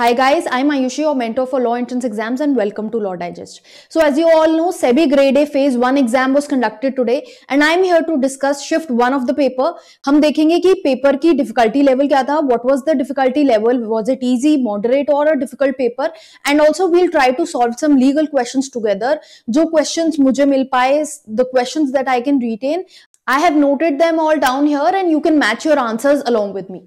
Hi guys, I'm Ayushi, your mentor for law entrance exams and welcome to Law Digest. So as you all know, SEBI Grade A Phase One exam was conducted today and I'm here to discuss shift One of the paper. हम देखेंगे कि paper की difficulty level क्या था what was the difficulty level was it easy moderate और a difficult paper and also we'll try to solve some legal questions together. जो questions मुझे मिल पाए the questions that I can retain, I have noted them all down here and you can match your answers along with me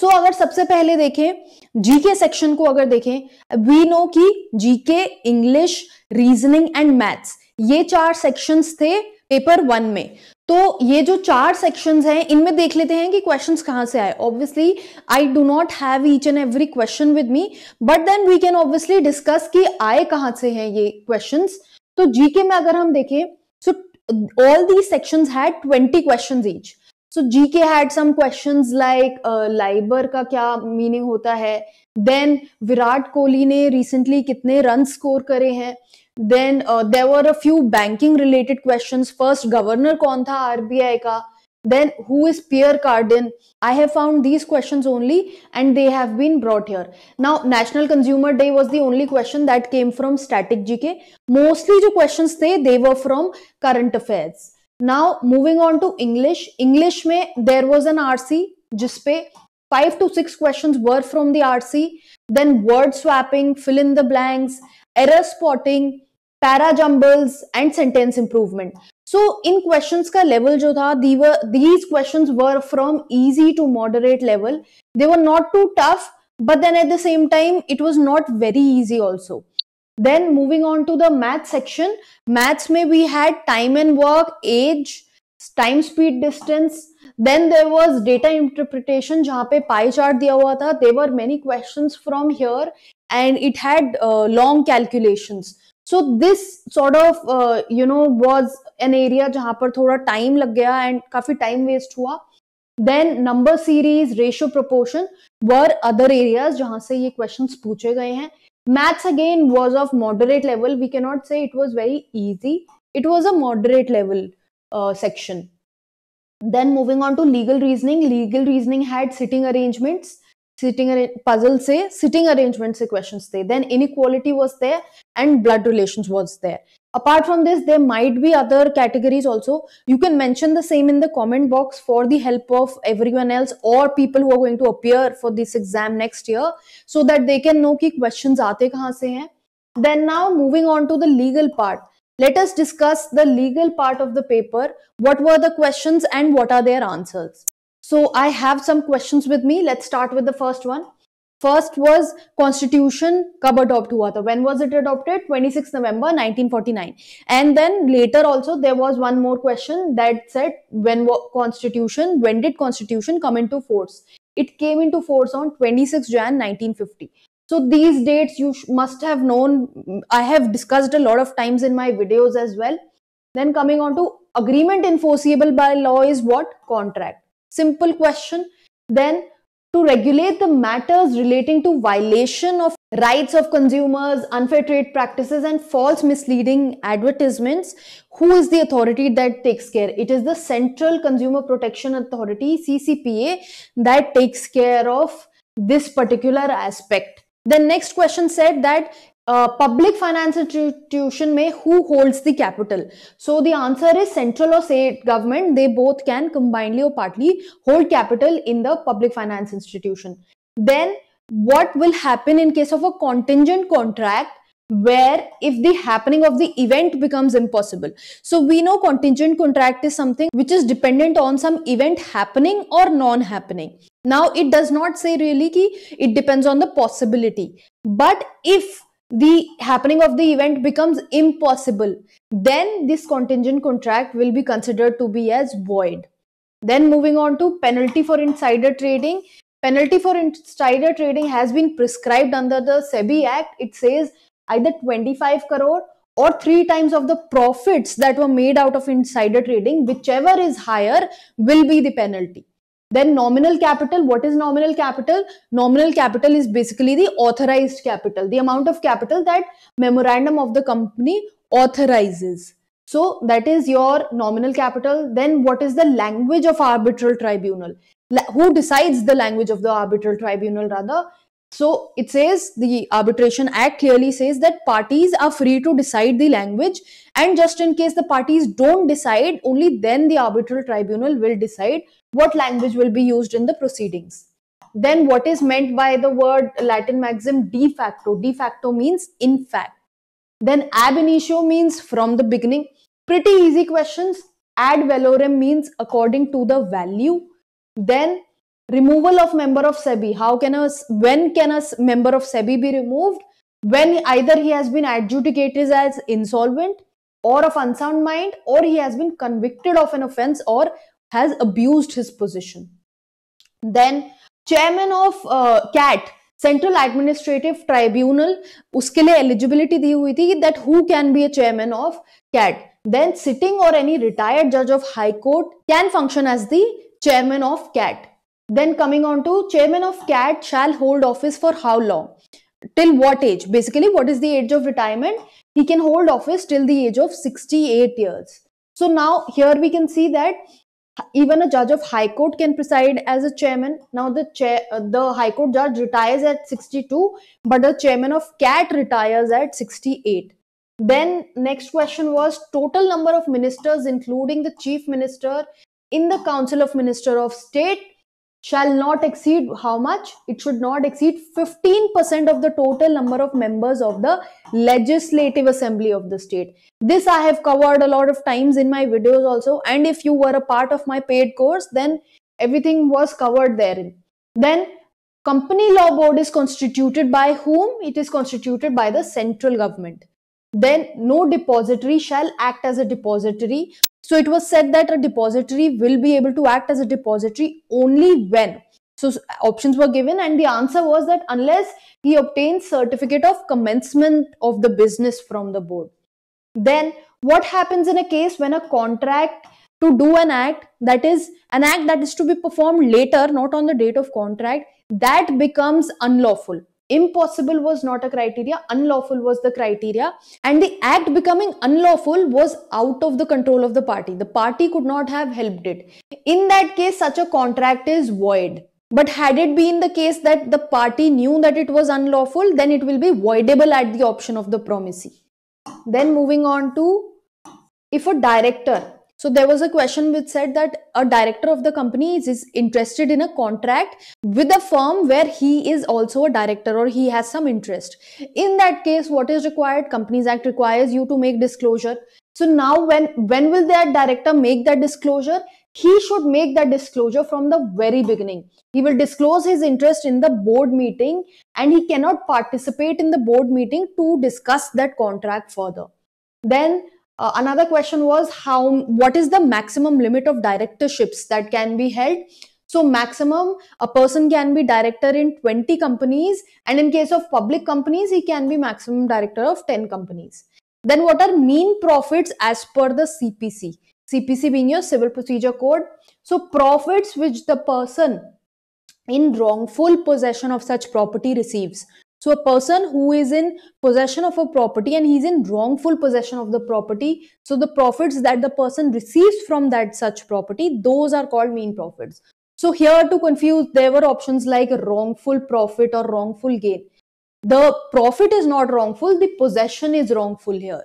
so अगर सबसे पहले देखें GK section को अगर देखें वी नो की GK English reasoning and maths ये चार सेक्शंस थे पेपर वन में तो ये जो चार सेक्शंस हैं इनमें देख लेते हैं कि क्वेश्चंस कहाँ से आए obviously I do not have each and every question with me but then we can obviously discuss कि आए कहाँ से हैं ये क्वेश्चंस तो जीके में अगर हम देखें all these sections had 20 questions each. So GK had some questions like uh, LIBOR ka kya meaning hota hai. then Virat Kohli ne recently kitne runs score kare हैं then uh, there were a few banking related questions first governor kaun tha RBI ka. Then who is Pierre Cardin? I have found these questions only and they have been brought here. Now National Consumer Day was the only question that came from static GK. Mostly the questions they, they were from current affairs. Now moving on to English. English में there was an RC जिसपे five to six questions were from the RC. Then word swapping, fill in the blanks, error spotting, para jumbles and sentence improvement. So so, इन questions का level जो था these questions were from easy to moderate level they were not too tough but then at the same time it was not very easy also then moving on to the math section maths में we had time and work as time speed distance then there was data interpretation जहाँ पे pie chart दिया हुआ था there were many question from here and it had long calculations so this sort of you know was an area जहां पर थोड़ा time लग गया एंड काफी टाइम वेस्ट हुआ then number series ratio proportion were other areas जहां से ये क्वेश्चन पूछे गए हैं maths again was of moderate level we cannot say it was very easy it was a moderate level section then moving on to legal reasoning legal reasoning had sitting arrangements sitting puzzle say sitting arrangement say questions there then inequality was there and blood relations was there apart from this there might be other categories also you can mention the same in the comment box for the help of everyone else or people who are going to appear for this exam next year so that they can know ki questions aate kahan se hain then now moving on to the legal part let us discuss the legal part of the paper what were the questions and what are their answers So I have some questions with me. Let's start with the first one. First was Constitution कब adopt When was it adopted? 26 November 1949. And then later also there was one more question that said when Constitution, when did Constitution come into force? It came into force on 26 Jan 1950. So these dates you must have known. I have discussed a lot of times in my videos as well. Then coming on to agreement enforceable by law is what? Contract simple question. Then to regulate the matters relating to violation of rights of consumers, unfair trade practices and false misleading advertisements, who is the authority that takes care? It is the Central Consumer Protection Authority, CCPA, that takes care of this particular aspect. The next question said that a uh, public finance institution may who holds the capital so the answer is central or state government they both can combinedly or partly hold capital in the public finance institution then what will happen in case of a contingent contract where if the happening of the event becomes impossible so we know contingent contract is something which is dependent on some event happening or non happening now it does not say really ki it depends on the possibility but if the happening of the event becomes impossible, then this contingent contract will be considered to be as void. Then moving on to penalty for insider trading. Penalty for insider trading has been prescribed under the SEBI Act. It says either 25 crore or three times of the profits that were made out of insider trading, whichever is higher, will be the penalty. Then nominal capital, what is nominal capital? Nominal capital is basically the authorized capital, the amount of capital that memorandum of the company authorizes. So that is your nominal capital. Then what is the language of arbitral tribunal? La who decides the language of the arbitral tribunal rather? So it says the Arbitration Act clearly says that parties are free to decide the language, and just in case the parties don't decide, only then the arbitral tribunal will decide what language will be used in the proceedings. Then, what is meant by the word Latin maxim de facto? De facto means in fact. Then, ab initio means from the beginning. Pretty easy questions. Ad valorem means according to the value. Then, removal of member of SEBI. How can a, when can a member of SEBI be removed? When either he has been adjudicated as insolvent or of unsound mind or he has been convicted of an offense or has abused his position. Then chairman of uh, CAT, Central Administrative Tribunal, uske liye eligibility di hui thi that who can be a chairman of CAT. Then sitting or any retired judge of high court can function as the chairman of CAT. Then coming on to chairman of CAT shall hold office for how long? Till what age? Basically, what is the age of retirement? He can hold office till the age of 68 years. So now here we can see that even a judge of high court can preside as a chairman. Now the chair, uh, the high court judge retires at 62, but the chairman of CAT retires at 68. Then next question was total number of ministers including the chief minister in the council of minister of state shall not exceed how much? It should not exceed 15% of the total number of members of the Legislative Assembly of the state. This I have covered a lot of times in my videos also. And if you were a part of my paid course, then everything was covered therein. Then company law board is constituted by whom? It is constituted by the central government. Then no depository shall act as a depository so it was said that a depository will be able to act as a depository only when. So options were given and the answer was that unless he obtains certificate of commencement of the business from the board. Then what happens in a case when a contract to do an act that is an act that is to be performed later not on the date of contract that becomes unlawful Impossible was not a criteria, unlawful was the criteria, and the act becoming unlawful was out of the control of the party. The party could not have helped it. In that case, such a contract is void. But had it been the case that the party knew that it was unlawful, then it will be voidable at the option of the promisee. Then moving on to if a director so there was a question which said that a director of the company is interested in a contract with a firm where he is also a director or he has some interest. In that case, what is required? Companies Act requires you to make disclosure. So now when, when will that director make that disclosure? He should make that disclosure from the very beginning. He will disclose his interest in the board meeting and he cannot participate in the board meeting to discuss that contract further. Then uh, another question was how what is the maximum limit of directorships that can be held? So maximum a person can be director in 20 companies and in case of public companies he can be maximum director of 10 companies. Then what are mean profits as per the CPC? CPC being your civil procedure code. So profits which the person in wrongful possession of such property receives. So a person who is in possession of a property and he's in wrongful possession of the property. So the profits that the person receives from that such property, those are called mean profits. So here to confuse, there were options like wrongful profit or wrongful gain. The profit is not wrongful, the possession is wrongful here.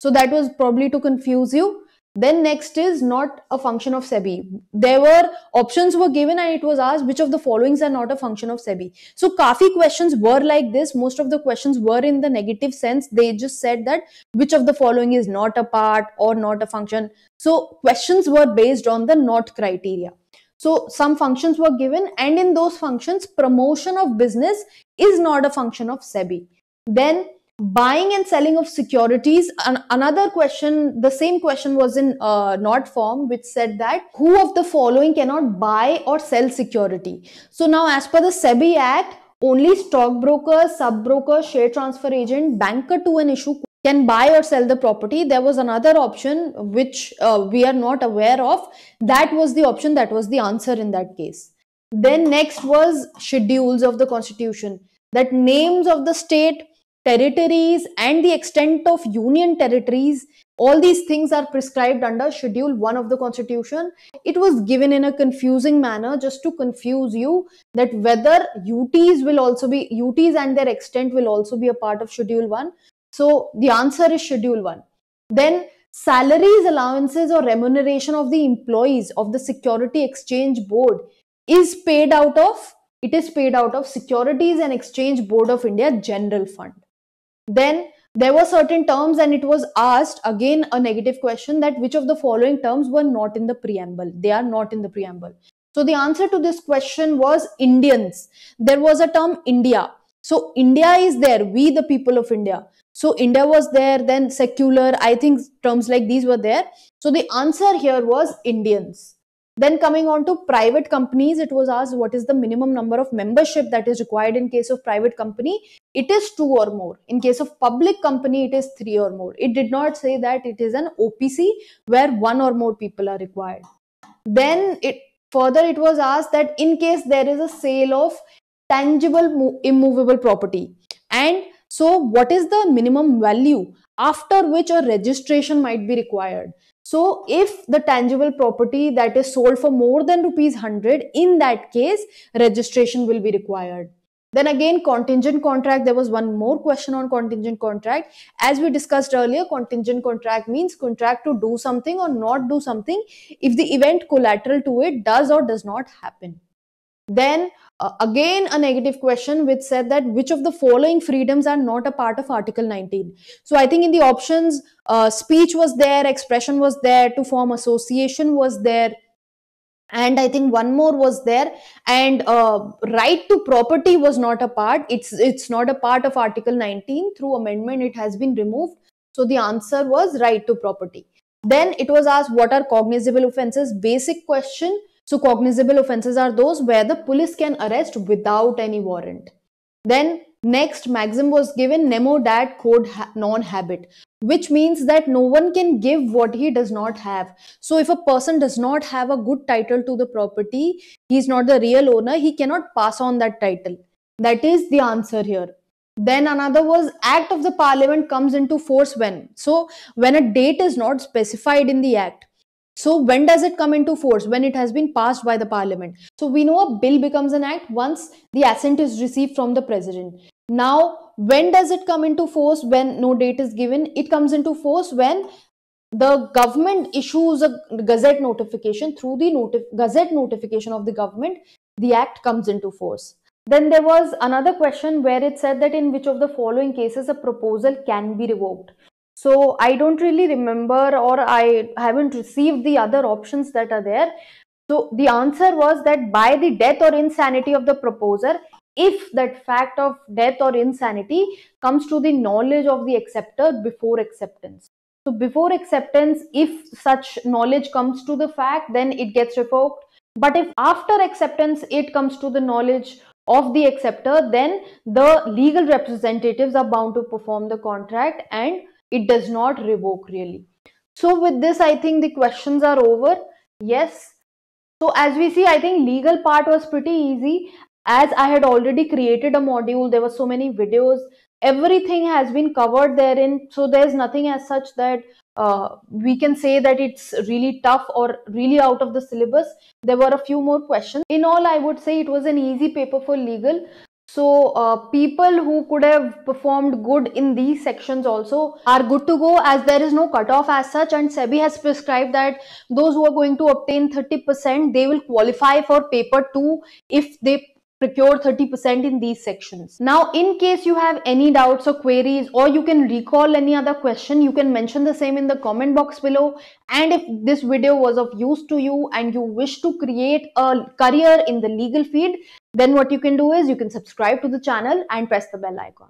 So that was probably to confuse you. Then next is not a function of SEBI. There were options were given and it was asked which of the followings are not a function of SEBI. So kafi questions were like this. Most of the questions were in the negative sense. They just said that which of the following is not a part or not a function. So questions were based on the not criteria. So some functions were given and in those functions promotion of business is not a function of SEBI. Then buying and selling of securities An- another question the same question was in uh, not form which said that who of the following cannot buy or sell security so now as per the sebi act only stockbroker subbrokers, share transfer agent banker to an issue can buy or sell the property there was another option which uh, we are not aware of that was the option that was the answer in that case then next was schedules of the constitution that names of the state territories and the extent of union territories all these things are prescribed under schedule 1 of the constitution it was given in a confusing manner just to confuse you that whether uts will also be uts and their extent will also be a part of schedule 1 so the answer is schedule 1 then salaries allowances or remuneration of the employees of the security exchange board is paid out of it is paid out of securities and exchange board of india general fund then there were certain terms and it was asked again a negative question that which of the following terms were not in the preamble they are not in the preamble so the answer to this question was indians there was a term india so india is there we the people of india so india was there then secular i think terms like these were there so the answer here was indians then coming on to private companies, it was asked what is the minimum number of membership that is required in case of private company. It is two or more. In case of public company, it is three or more. It did not say that it is an OPC where one or more people are required. Then it further it was asked that in case there is a sale of tangible immovable property and so what is the minimum value after which a registration might be required? So if the tangible property that is sold for more than rupees 100, in that case, registration will be required. Then again, contingent contract, there was one more question on contingent contract. As we discussed earlier, contingent contract means contract to do something or not do something if the event collateral to it does or does not happen. Then uh, again a negative question which said that which of the following freedoms are not a part of Article 19. So I think in the options, uh, speech was there, expression was there, to form association was there, and i think one more was there and uh, right to property was not a part it's it's not a part of article 19 through amendment it has been removed so the answer was right to property then it was asked what are cognizable offenses basic question so cognizable offenses are those where the police can arrest without any warrant. Then next maxim was given nemo dat quod non habit which means that no one can give what he does not have. So if a person does not have a good title to the property, he is not the real owner, he cannot pass on that title. That is the answer here. Then another was Act of the Parliament comes into force when. So when a date is not specified in the Act, so when does it come into force? When it has been passed by the parliament. So we know a bill becomes an act once the assent is received from the president. Now, when does it come into force? When no date is given, it comes into force when the government issues a gazette notification through the notif gazette notification of the government, the act comes into force. Then there was another question where it said that in which of the following cases a proposal can be revoked. So I don't really remember or I haven't received the other options that are there. So the answer was that by the death or insanity of the proposer, if that fact of death or insanity comes to the knowledge of the acceptor before acceptance. So before acceptance, if such knowledge comes to the fact, then it gets revoked. But if after acceptance it comes to the knowledge of the acceptor, then the legal representatives are bound to perform the contract and it does not revoke really so with this i think the questions are over yes so as we see i think legal part was pretty easy as i had already created a module there were so many videos everything has been covered therein so there's nothing as such that uh, we can say that it's really tough or really out of the syllabus there were a few more questions in all i would say it was an easy paper for legal so uh, people who could have performed good in these sections also are good to go as there is no cutoff as such and SEBI has prescribed that those who are going to obtain 30% they will qualify for paper 2 if they procure 30% in these sections. Now in case you have any doubts or queries or you can recall any other question you can mention the same in the comment box below and if this video was of use to you and you wish to create a career in the legal field then what you can do is you can subscribe to the channel and press the bell icon.